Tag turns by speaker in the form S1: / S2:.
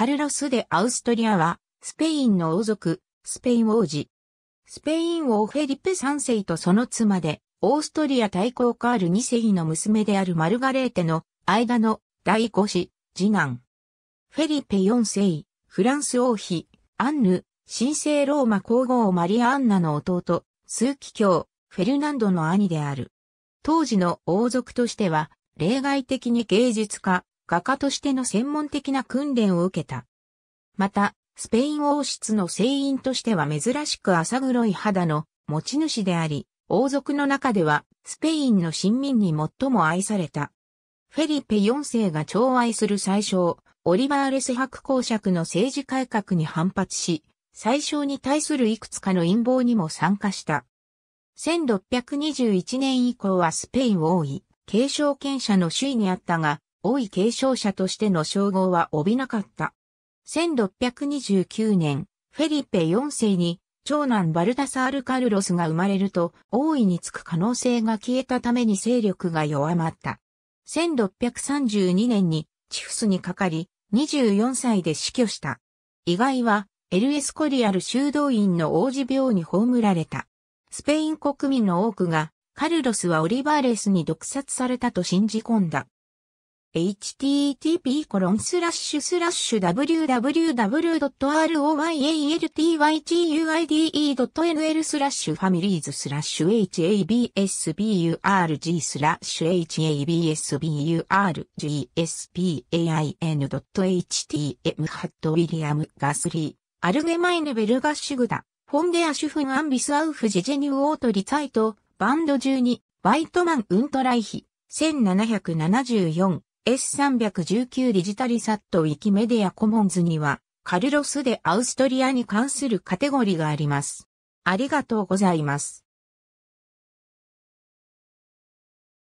S1: カルロス・デ・アウストリアは、スペインの王族、スペイン王子。スペイン王フェリペ3世とその妻で、オーストリア大公カール2世の娘であるマルガレーテの間の第5子、次男。フェリペ4世、フランス王妃、アンヌ、神聖ローマ皇后マリア・アンナの弟、枢機卿、フェルナンドの兄である。当時の王族としては、例外的に芸術家、画家としての専門的な訓練を受けた。また、スペイン王室の聖員としては珍しく浅黒い肌の持ち主であり、王族の中ではスペインの親民に最も愛された。フェリペ4世が寵愛する最小、オリバーレス白公爵の政治改革に反発し、最小に対するいくつかの陰謀にも参加した。1621年以降はスペイン王位、継承権者の首位にあったが、王位継承者としての称号は帯びなかった。1629年、フェリペ4世に長男バルダサール・カルロスが生まれると王位につく可能性が消えたために勢力が弱まった。1632年にチフスにかかり、24歳で死去した。意外は、エルエスコリアル修道院の王子病に葬られた。スペイン国民の多くが、カルロスはオリバーレスに毒殺されたと信じ込んだ。http w w w r o y a l t y u i d e n l f a m i l i e s habsburg habsburgspain.htm ハットウィリアム・ガスリーアルゲマイネ・ベルガシグダフォンデアシュフン・アンビス・アウフジジェニュ・ーオート・リツァイトバンド12バイトマン・ウント・ライヒ1774 S319 ディジタリサットウィキメディアコモンズには、カルロス・でアウストリアに関するカテゴリがあります。ありがとうございます。